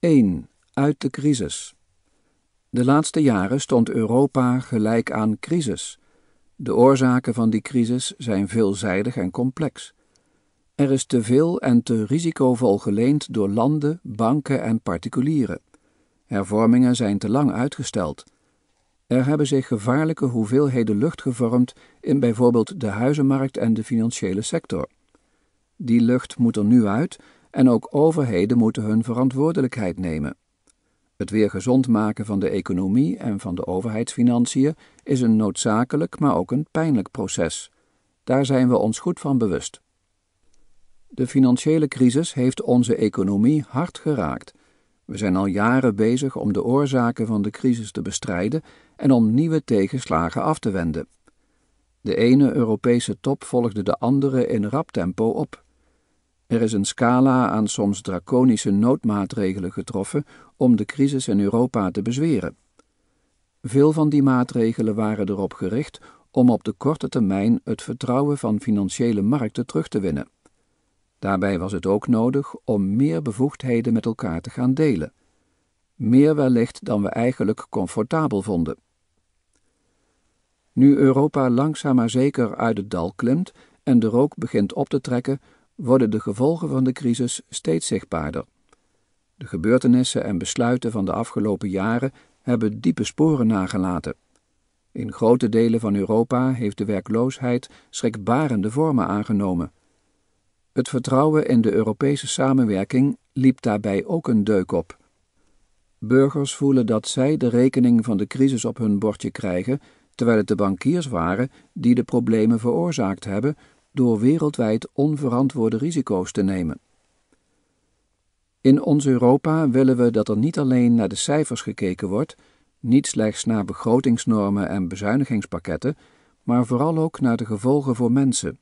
1. Uit de crisis. De laatste jaren stond Europa gelijk aan crisis. De oorzaken van die crisis zijn veelzijdig en complex. Er is te veel en te risicovol geleend door landen, banken en particulieren. Hervormingen zijn te lang uitgesteld. Er hebben zich gevaarlijke hoeveelheden lucht gevormd in bijvoorbeeld de huizenmarkt en de financiële sector. Die lucht moet er nu uit en ook overheden moeten hun verantwoordelijkheid nemen. Het weer gezond maken van de economie en van de overheidsfinanciën is een noodzakelijk, maar ook een pijnlijk proces. Daar zijn we ons goed van bewust. De financiële crisis heeft onze economie hard geraakt. We zijn al jaren bezig om de oorzaken van de crisis te bestrijden en om nieuwe tegenslagen af te wenden. De ene Europese top volgde de andere in rap tempo op. Er is een scala aan soms draconische noodmaatregelen getroffen om de crisis in Europa te bezweren. Veel van die maatregelen waren erop gericht om op de korte termijn het vertrouwen van financiële markten terug te winnen. Daarbij was het ook nodig om meer bevoegdheden met elkaar te gaan delen. Meer wellicht dan we eigenlijk comfortabel vonden. Nu Europa langzaam maar zeker uit het dal klimt en de rook begint op te trekken, worden de gevolgen van de crisis steeds zichtbaarder. De gebeurtenissen en besluiten van de afgelopen jaren hebben diepe sporen nagelaten. In grote delen van Europa heeft de werkloosheid schrikbarende vormen aangenomen. Het vertrouwen in de Europese samenwerking liep daarbij ook een deuk op. Burgers voelen dat zij de rekening van de crisis op hun bordje krijgen, terwijl het de bankiers waren die de problemen veroorzaakt hebben door wereldwijd onverantwoorde risico's te nemen. In ons Europa willen we dat er niet alleen naar de cijfers gekeken wordt, niet slechts naar begrotingsnormen en bezuinigingspakketten, maar vooral ook naar de gevolgen voor mensen.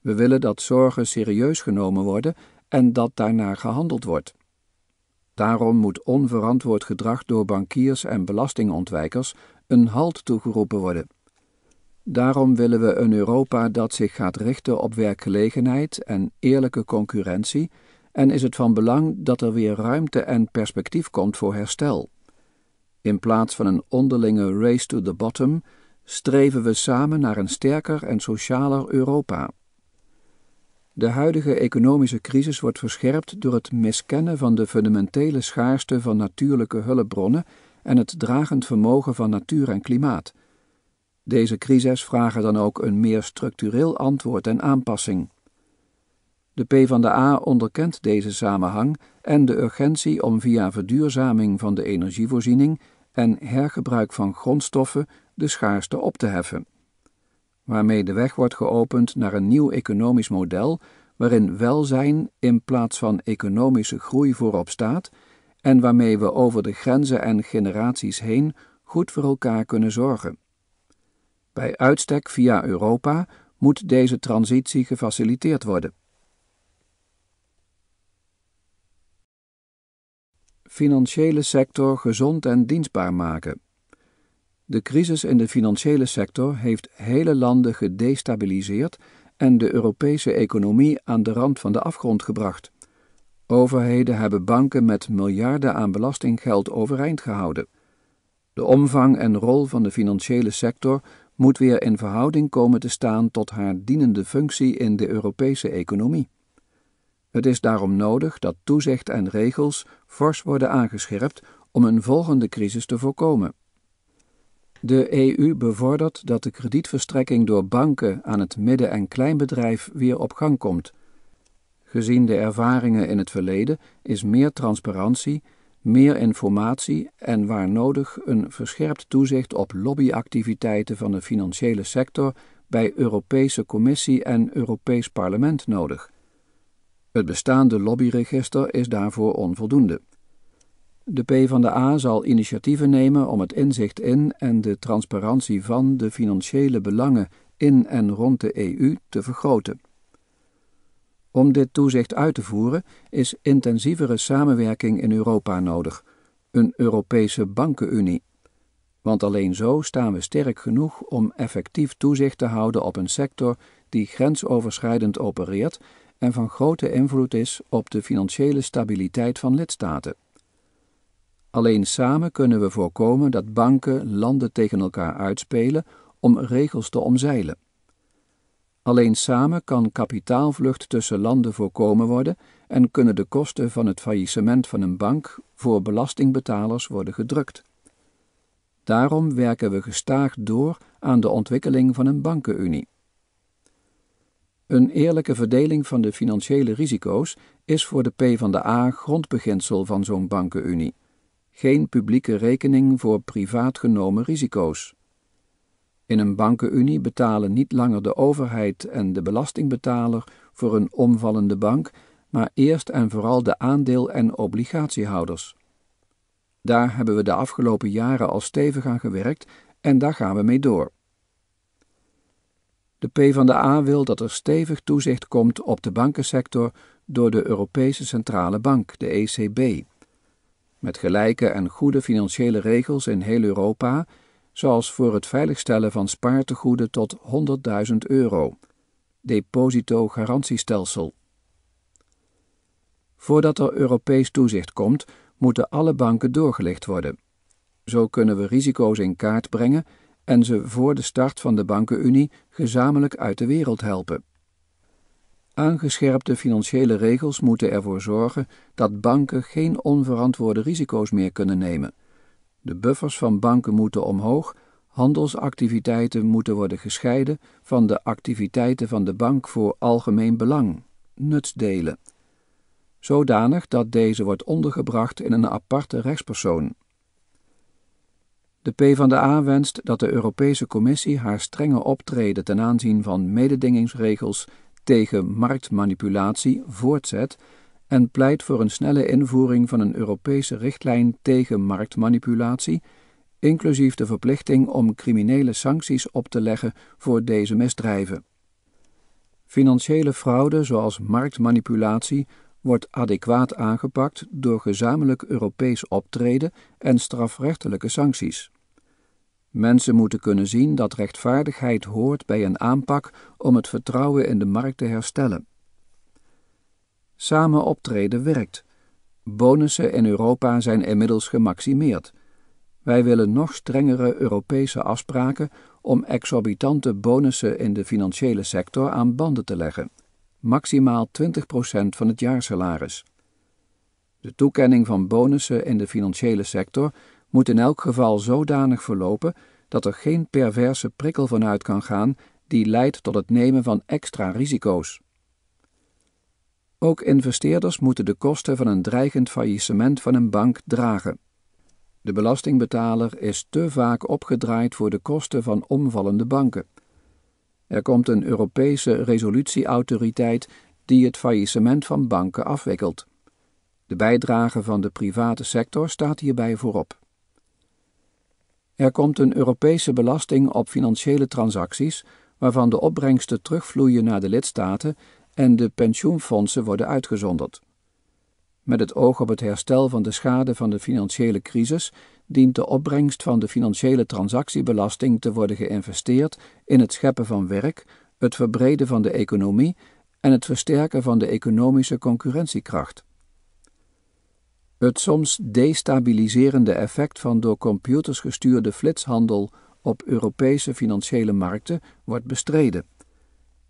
We willen dat zorgen serieus genomen worden en dat daarnaar gehandeld wordt. Daarom moet onverantwoord gedrag door bankiers en belastingontwijkers een halt toegeroepen worden. Daarom willen we een Europa dat zich gaat richten op werkgelegenheid en eerlijke concurrentie, en is het van belang dat er weer ruimte en perspectief komt voor herstel. In plaats van een onderlinge race to the bottom, streven we samen naar een sterker en socialer Europa. De huidige economische crisis wordt verscherpt door het miskennen van de fundamentele schaarste van natuurlijke hulpbronnen en het dragend vermogen van natuur en klimaat deze crisis vragen dan ook een meer structureel antwoord en aanpassing. De PvdA onderkent deze samenhang en de urgentie om via verduurzaming van de energievoorziening en hergebruik van grondstoffen de schaarste op te heffen. Waarmee de weg wordt geopend naar een nieuw economisch model waarin welzijn in plaats van economische groei voorop staat en waarmee we over de grenzen en generaties heen goed voor elkaar kunnen zorgen. Bij uitstek via Europa moet deze transitie gefaciliteerd worden. Financiële sector gezond en dienstbaar maken. De crisis in de financiële sector heeft hele landen gedestabiliseerd en de Europese economie aan de rand van de afgrond gebracht. Overheden hebben banken met miljarden aan belastinggeld overeind gehouden. De omvang en rol van de financiële sector moet weer in verhouding komen te staan tot haar dienende functie in de Europese economie. Het is daarom nodig dat toezicht en regels fors worden aangescherpt om een volgende crisis te voorkomen. De EU bevordert dat de kredietverstrekking door banken aan het midden- en kleinbedrijf weer op gang komt. Gezien de ervaringen in het verleden is meer transparantie meer informatie en waar nodig een verscherpt toezicht op lobbyactiviteiten van de financiële sector bij Europese Commissie en Europees Parlement nodig. Het bestaande lobbyregister is daarvoor onvoldoende. De P van de A zal initiatieven nemen om het inzicht in en de transparantie van de financiële belangen in en rond de EU te vergroten. Om dit toezicht uit te voeren is intensievere samenwerking in Europa nodig, een Europese bankenunie. Want alleen zo staan we sterk genoeg om effectief toezicht te houden op een sector die grensoverschrijdend opereert en van grote invloed is op de financiële stabiliteit van lidstaten. Alleen samen kunnen we voorkomen dat banken landen tegen elkaar uitspelen om regels te omzeilen. Alleen samen kan kapitaalvlucht tussen landen voorkomen worden en kunnen de kosten van het faillissement van een bank voor belastingbetalers worden gedrukt. Daarom werken we gestaag door aan de ontwikkeling van een bankenunie. Een eerlijke verdeling van de financiële risico's is voor de P van de A grondbeginsel van zo'n bankenunie. Geen publieke rekening voor privaat genomen risico's. In een bankenunie betalen niet langer de overheid en de belastingbetaler voor een omvallende bank, maar eerst en vooral de aandeel- en obligatiehouders. Daar hebben we de afgelopen jaren al stevig aan gewerkt en daar gaan we mee door. De PvdA wil dat er stevig toezicht komt op de bankensector door de Europese Centrale Bank, de ECB. Met gelijke en goede financiële regels in heel Europa zoals voor het veiligstellen van spaartegoeden tot 100.000 euro. Deposito-garantiestelsel. Voordat er Europees toezicht komt, moeten alle banken doorgelicht worden. Zo kunnen we risico's in kaart brengen en ze voor de start van de bankenunie gezamenlijk uit de wereld helpen. Aangescherpte financiële regels moeten ervoor zorgen dat banken geen onverantwoorde risico's meer kunnen nemen de buffers van banken moeten omhoog, handelsactiviteiten moeten worden gescheiden van de activiteiten van de bank voor algemeen belang, nutsdelen. Zodanig dat deze wordt ondergebracht in een aparte rechtspersoon. De PvdA wenst dat de Europese Commissie haar strenge optreden ten aanzien van mededingingsregels tegen marktmanipulatie voortzet en pleit voor een snelle invoering van een Europese richtlijn tegen marktmanipulatie, inclusief de verplichting om criminele sancties op te leggen voor deze misdrijven. Financiële fraude zoals marktmanipulatie wordt adequaat aangepakt door gezamenlijk Europees optreden en strafrechtelijke sancties. Mensen moeten kunnen zien dat rechtvaardigheid hoort bij een aanpak om het vertrouwen in de markt te herstellen. Samen optreden werkt. Bonussen in Europa zijn inmiddels gemaximeerd. Wij willen nog strengere Europese afspraken om exorbitante bonussen in de financiële sector aan banden te leggen. Maximaal 20% van het jaarsalaris. De toekenning van bonussen in de financiële sector moet in elk geval zodanig verlopen dat er geen perverse prikkel vanuit kan gaan die leidt tot het nemen van extra risico's. Ook investeerders moeten de kosten van een dreigend faillissement van een bank dragen. De belastingbetaler is te vaak opgedraaid voor de kosten van omvallende banken. Er komt een Europese resolutieautoriteit die het faillissement van banken afwikkelt. De bijdrage van de private sector staat hierbij voorop. Er komt een Europese belasting op financiële transacties, waarvan de opbrengsten terugvloeien naar de lidstaten en de pensioenfondsen worden uitgezonderd. Met het oog op het herstel van de schade van de financiële crisis dient de opbrengst van de financiële transactiebelasting te worden geïnvesteerd in het scheppen van werk, het verbreden van de economie en het versterken van de economische concurrentiekracht. Het soms destabiliserende effect van door computers gestuurde flitshandel op Europese financiële markten wordt bestreden.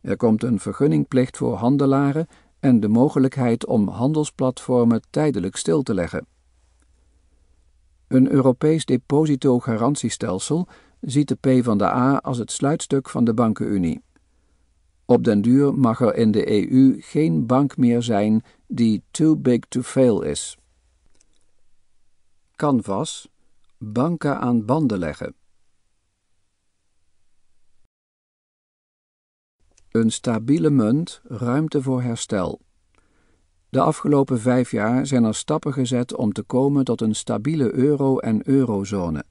Er komt een vergunningplicht voor handelaren en de mogelijkheid om handelsplatformen tijdelijk stil te leggen. Een Europees depositogarantiestelsel ziet de PvdA als het sluitstuk van de bankenunie. Op den duur mag er in de EU geen bank meer zijn die too big to fail is. Canvas, banken aan banden leggen. Een stabiele munt, ruimte voor herstel. De afgelopen vijf jaar zijn er stappen gezet om te komen tot een stabiele euro- en eurozone.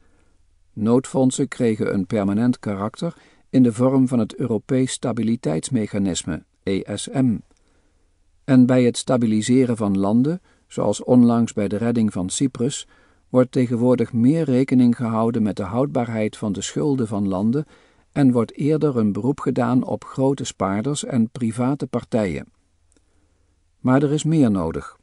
Noodfondsen kregen een permanent karakter in de vorm van het Europees Stabiliteitsmechanisme, ESM. En bij het stabiliseren van landen, zoals onlangs bij de redding van Cyprus, wordt tegenwoordig meer rekening gehouden met de houdbaarheid van de schulden van landen en wordt eerder een beroep gedaan op grote spaarders en private partijen. Maar er is meer nodig.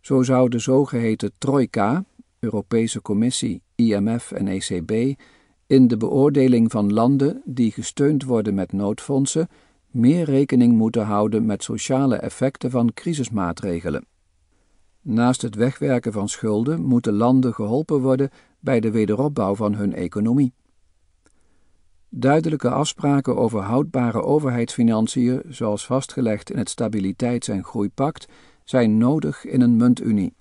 Zo zou de zogeheten trojka, Europese Commissie, IMF en ECB, in de beoordeling van landen die gesteund worden met noodfondsen meer rekening moeten houden met sociale effecten van crisismaatregelen. Naast het wegwerken van schulden moeten landen geholpen worden bij de wederopbouw van hun economie. Duidelijke afspraken over houdbare overheidsfinanciën, zoals vastgelegd in het Stabiliteits- en Groeipact, zijn nodig in een muntunie.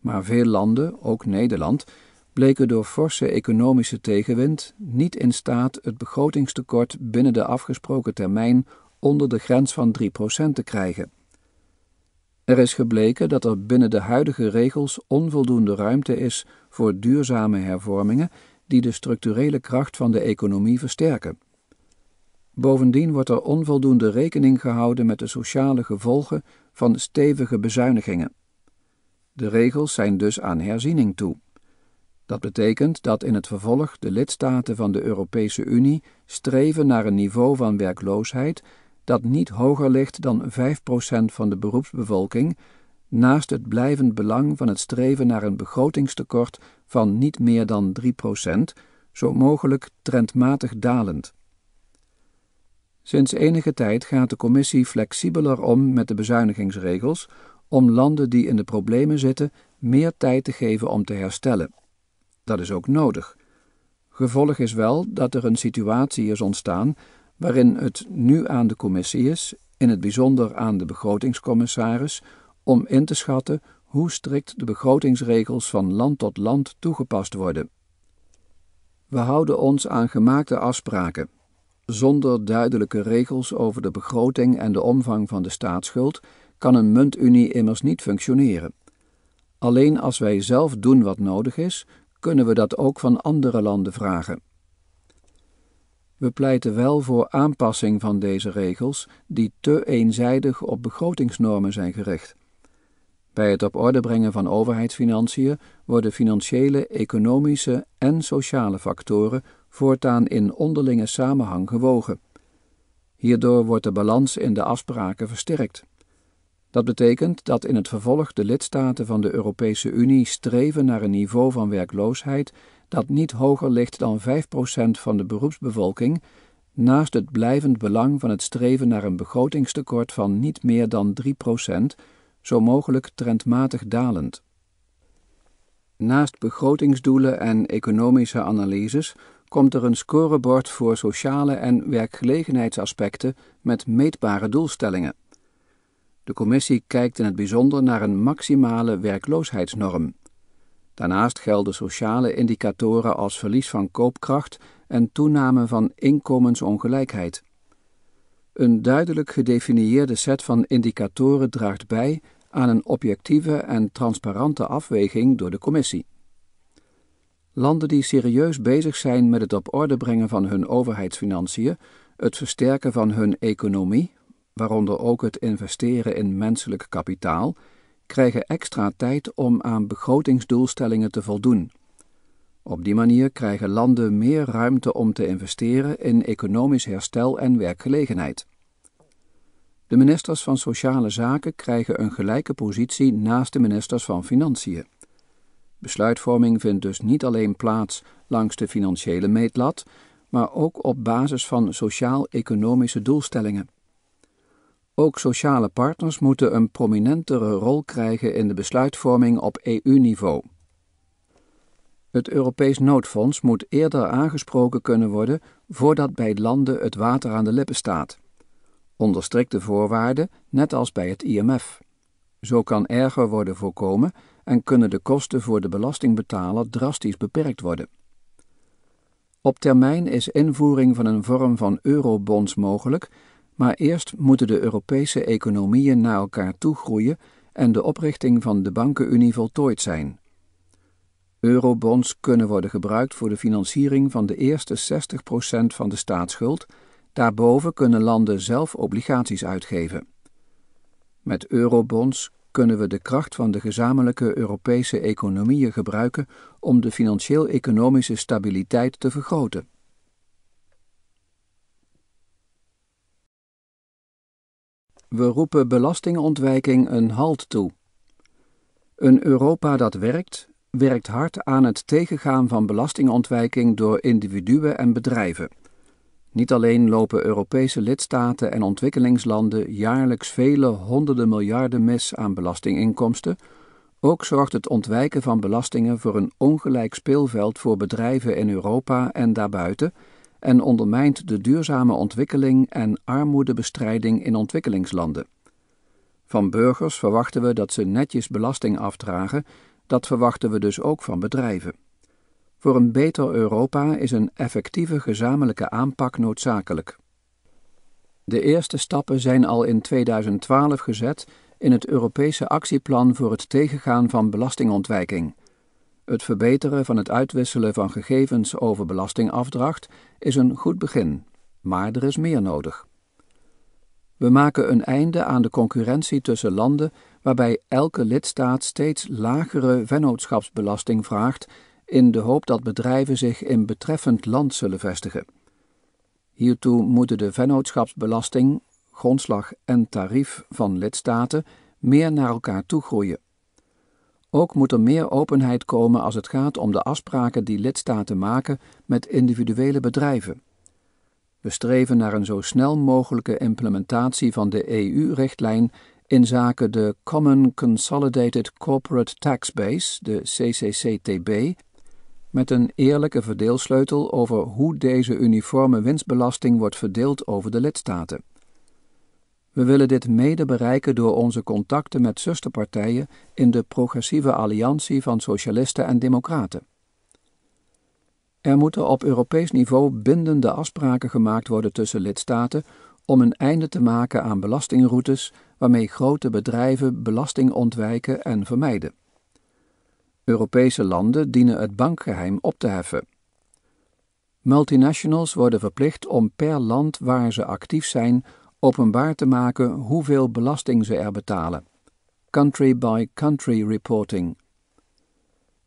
Maar veel landen, ook Nederland, bleken door forse economische tegenwind niet in staat het begrotingstekort binnen de afgesproken termijn onder de grens van 3% te krijgen. Er is gebleken dat er binnen de huidige regels onvoldoende ruimte is voor duurzame hervormingen die de structurele kracht van de economie versterken. Bovendien wordt er onvoldoende rekening gehouden met de sociale gevolgen van stevige bezuinigingen. De regels zijn dus aan herziening toe. Dat betekent dat in het vervolg de lidstaten van de Europese Unie streven naar een niveau van werkloosheid dat niet hoger ligt dan 5% van de beroepsbevolking naast het blijvend belang van het streven naar een begrotingstekort van niet meer dan 3 zo mogelijk trendmatig dalend. Sinds enige tijd gaat de Commissie flexibeler om met de bezuinigingsregels om landen die in de problemen zitten meer tijd te geven om te herstellen. Dat is ook nodig. Gevolg is wel dat er een situatie is ontstaan waarin het nu aan de Commissie is, in het bijzonder aan de begrotingscommissaris, om in te schatten hoe strikt de begrotingsregels van land tot land toegepast worden. We houden ons aan gemaakte afspraken. Zonder duidelijke regels over de begroting en de omvang van de staatsschuld kan een muntunie immers niet functioneren. Alleen als wij zelf doen wat nodig is, kunnen we dat ook van andere landen vragen. We pleiten wel voor aanpassing van deze regels die te eenzijdig op begrotingsnormen zijn gericht. Bij het op orde brengen van overheidsfinanciën worden financiële, economische en sociale factoren voortaan in onderlinge samenhang gewogen. Hierdoor wordt de balans in de afspraken versterkt. Dat betekent dat in het vervolg de lidstaten van de Europese Unie streven naar een niveau van werkloosheid dat niet hoger ligt dan 5% van de beroepsbevolking, naast het blijvend belang van het streven naar een begrotingstekort van niet meer dan 3%, zo mogelijk trendmatig dalend. Naast begrotingsdoelen en economische analyses komt er een scorebord voor sociale en werkgelegenheidsaspecten met meetbare doelstellingen. De commissie kijkt in het bijzonder naar een maximale werkloosheidsnorm. Daarnaast gelden sociale indicatoren als verlies van koopkracht en toename van inkomensongelijkheid. Een duidelijk gedefinieerde set van indicatoren draagt bij aan een objectieve en transparante afweging door de Commissie. Landen die serieus bezig zijn met het op orde brengen van hun overheidsfinanciën, het versterken van hun economie, waaronder ook het investeren in menselijk kapitaal, krijgen extra tijd om aan begrotingsdoelstellingen te voldoen. Op die manier krijgen landen meer ruimte om te investeren in economisch herstel en werkgelegenheid. De ministers van Sociale Zaken krijgen een gelijke positie naast de ministers van Financiën. Besluitvorming vindt dus niet alleen plaats langs de financiële meetlat, maar ook op basis van sociaal-economische doelstellingen. Ook sociale partners moeten een prominentere rol krijgen in de besluitvorming op EU-niveau. Het Europees noodfonds moet eerder aangesproken kunnen worden voordat bij landen het water aan de lippen staat onder strikte voorwaarden, net als bij het IMF. Zo kan erger worden voorkomen en kunnen de kosten voor de belastingbetaler drastisch beperkt worden. Op termijn is invoering van een vorm van eurobonds mogelijk, maar eerst moeten de Europese economieën naar elkaar toe groeien en de oprichting van de bankenunie voltooid zijn. Eurobonds kunnen worden gebruikt voor de financiering van de eerste 60% van de staatsschuld Daarboven kunnen landen zelf obligaties uitgeven. Met eurobonds kunnen we de kracht van de gezamenlijke Europese economieën gebruiken om de financieel-economische stabiliteit te vergroten. We roepen belastingontwijking een halt toe. Een Europa dat werkt, werkt hard aan het tegengaan van belastingontwijking door individuen en bedrijven. Niet alleen lopen Europese lidstaten en ontwikkelingslanden jaarlijks vele honderden miljarden mis aan belastinginkomsten, ook zorgt het ontwijken van belastingen voor een ongelijk speelveld voor bedrijven in Europa en daarbuiten en ondermijnt de duurzame ontwikkeling en armoedebestrijding in ontwikkelingslanden. Van burgers verwachten we dat ze netjes belasting afdragen, dat verwachten we dus ook van bedrijven. Voor een beter Europa is een effectieve gezamenlijke aanpak noodzakelijk. De eerste stappen zijn al in 2012 gezet in het Europese actieplan voor het tegengaan van belastingontwijking. Het verbeteren van het uitwisselen van gegevens over belastingafdracht is een goed begin, maar er is meer nodig. We maken een einde aan de concurrentie tussen landen waarbij elke lidstaat steeds lagere vennootschapsbelasting vraagt in de hoop dat bedrijven zich in betreffend land zullen vestigen. Hiertoe moeten de vennootschapsbelasting, grondslag en tarief van lidstaten meer naar elkaar toe groeien. Ook moet er meer openheid komen als het gaat om de afspraken die lidstaten maken met individuele bedrijven. We streven naar een zo snel mogelijke implementatie van de EU-richtlijn in zaken de Common Consolidated Corporate Tax Base, de CCCTB, met een eerlijke verdeelsleutel over hoe deze uniforme winstbelasting wordt verdeeld over de lidstaten. We willen dit mede bereiken door onze contacten met zusterpartijen in de progressieve alliantie van socialisten en democraten. Er moeten op Europees niveau bindende afspraken gemaakt worden tussen lidstaten om een einde te maken aan belastingroutes waarmee grote bedrijven belasting ontwijken en vermijden. Europese landen dienen het bankgeheim op te heffen. Multinationals worden verplicht om per land waar ze actief zijn openbaar te maken hoeveel belasting ze er betalen. Country by country reporting.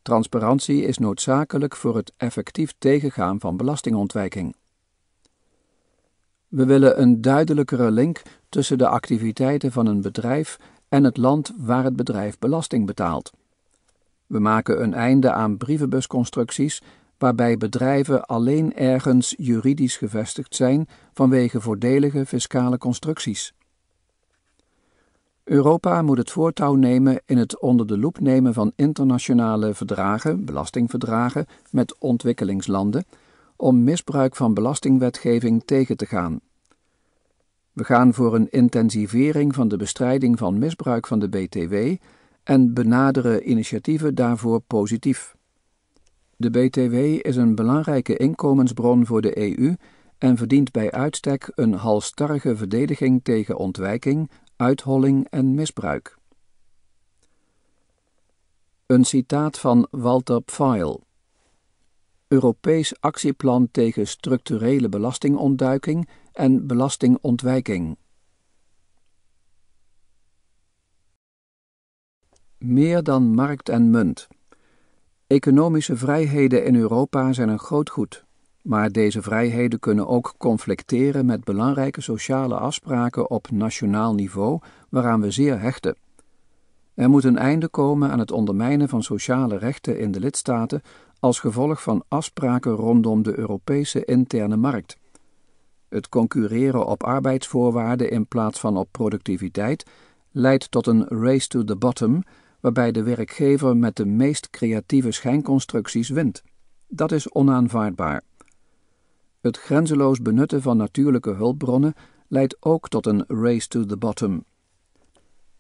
Transparantie is noodzakelijk voor het effectief tegengaan van belastingontwijking. We willen een duidelijkere link tussen de activiteiten van een bedrijf en het land waar het bedrijf belasting betaalt. We maken een einde aan brievenbusconstructies waarbij bedrijven alleen ergens juridisch gevestigd zijn vanwege voordelige fiscale constructies. Europa moet het voortouw nemen in het onder de loep nemen van internationale verdragen, belastingverdragen met ontwikkelingslanden, om misbruik van belastingwetgeving tegen te gaan. We gaan voor een intensivering van de bestrijding van misbruik van de BTW en benaderen initiatieven daarvoor positief. De BTW is een belangrijke inkomensbron voor de EU en verdient bij uitstek een halstarrige verdediging tegen ontwijking, uitholling en misbruik. Een citaat van Walter Pfeil. Europees actieplan tegen structurele belastingontduiking en belastingontwijking. Meer dan markt en munt. Economische vrijheden in Europa zijn een groot goed, maar deze vrijheden kunnen ook conflicteren met belangrijke sociale afspraken op nationaal niveau, waaraan we zeer hechten. Er moet een einde komen aan het ondermijnen van sociale rechten in de lidstaten als gevolg van afspraken rondom de Europese interne markt. Het concurreren op arbeidsvoorwaarden in plaats van op productiviteit leidt tot een race to the bottom waarbij de werkgever met de meest creatieve schijnconstructies wint. Dat is onaanvaardbaar. Het grenzeloos benutten van natuurlijke hulpbronnen leidt ook tot een race to the bottom.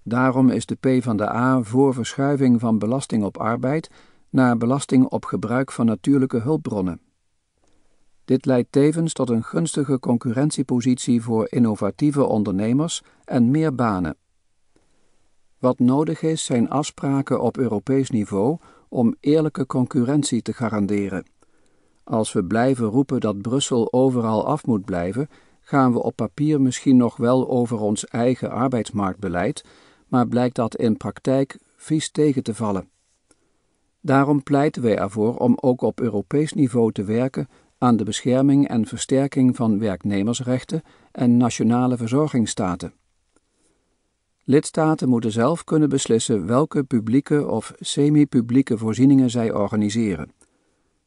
Daarom is de P van de A voor verschuiving van belasting op arbeid naar belasting op gebruik van natuurlijke hulpbronnen. Dit leidt tevens tot een gunstige concurrentiepositie voor innovatieve ondernemers en meer banen. Wat nodig is zijn afspraken op Europees niveau om eerlijke concurrentie te garanderen. Als we blijven roepen dat Brussel overal af moet blijven, gaan we op papier misschien nog wel over ons eigen arbeidsmarktbeleid, maar blijkt dat in praktijk vies tegen te vallen. Daarom pleiten wij ervoor om ook op Europees niveau te werken aan de bescherming en versterking van werknemersrechten en nationale verzorgingsstaten. Lidstaten moeten zelf kunnen beslissen welke publieke of semi-publieke voorzieningen zij organiseren.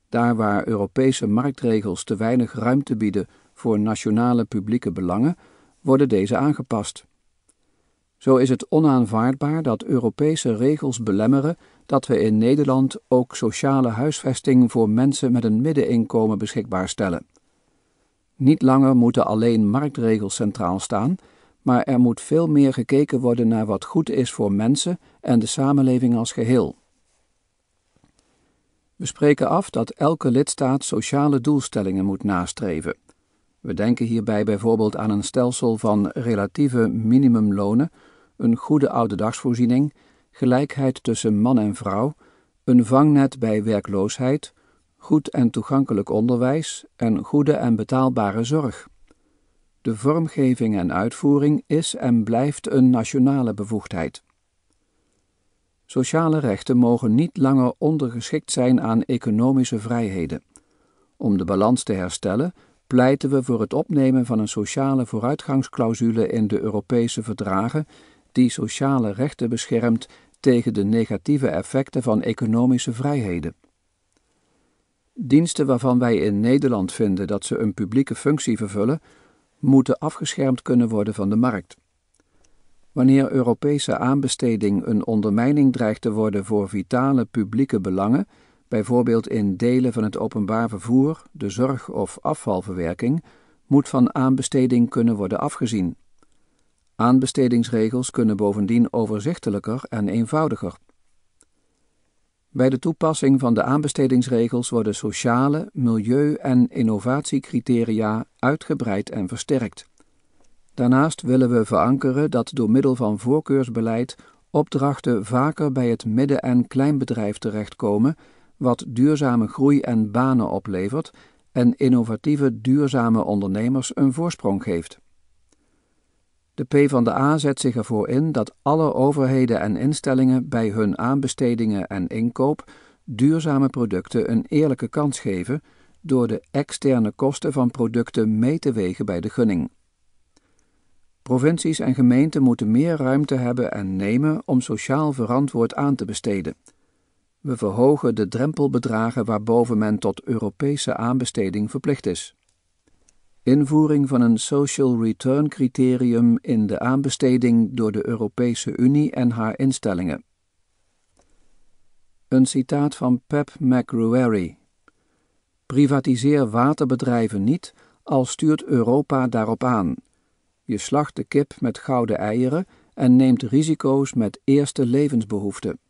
Daar waar Europese marktregels te weinig ruimte bieden voor nationale publieke belangen, worden deze aangepast. Zo is het onaanvaardbaar dat Europese regels belemmeren dat we in Nederland ook sociale huisvesting voor mensen met een middeninkomen beschikbaar stellen. Niet langer moeten alleen marktregels centraal staan maar er moet veel meer gekeken worden naar wat goed is voor mensen en de samenleving als geheel. We spreken af dat elke lidstaat sociale doelstellingen moet nastreven. We denken hierbij bijvoorbeeld aan een stelsel van relatieve minimumlonen, een goede ouderdagsvoorziening, gelijkheid tussen man en vrouw, een vangnet bij werkloosheid, goed en toegankelijk onderwijs en goede en betaalbare zorg. De vormgeving en uitvoering is en blijft een nationale bevoegdheid. Sociale rechten mogen niet langer ondergeschikt zijn aan economische vrijheden. Om de balans te herstellen, pleiten we voor het opnemen van een sociale vooruitgangsclausule in de Europese verdragen die sociale rechten beschermt tegen de negatieve effecten van economische vrijheden. Diensten waarvan wij in Nederland vinden dat ze een publieke functie vervullen, moeten afgeschermd kunnen worden van de markt. Wanneer Europese aanbesteding een ondermijning dreigt te worden voor vitale publieke belangen, bijvoorbeeld in delen van het openbaar vervoer, de zorg of afvalverwerking, moet van aanbesteding kunnen worden afgezien. Aanbestedingsregels kunnen bovendien overzichtelijker en eenvoudiger. Bij de toepassing van de aanbestedingsregels worden sociale, milieu- en innovatiecriteria uitgebreid en versterkt. Daarnaast willen we verankeren dat door middel van voorkeursbeleid opdrachten vaker bij het midden- en kleinbedrijf terechtkomen, wat duurzame groei en banen oplevert en innovatieve duurzame ondernemers een voorsprong geeft. De P van A zet zich ervoor in dat alle overheden en instellingen bij hun aanbestedingen en inkoop duurzame producten een eerlijke kans geven door de externe kosten van producten mee te wegen bij de gunning. Provincies en gemeenten moeten meer ruimte hebben en nemen om sociaal verantwoord aan te besteden. We verhogen de drempelbedragen waarboven men tot Europese aanbesteding verplicht is. Invoering van een social return criterium in de aanbesteding door de Europese Unie en haar instellingen. Een citaat van Pep McGruary. Privatiseer waterbedrijven niet, al stuurt Europa daarop aan. Je slacht de kip met gouden eieren en neemt risico's met eerste levensbehoeften.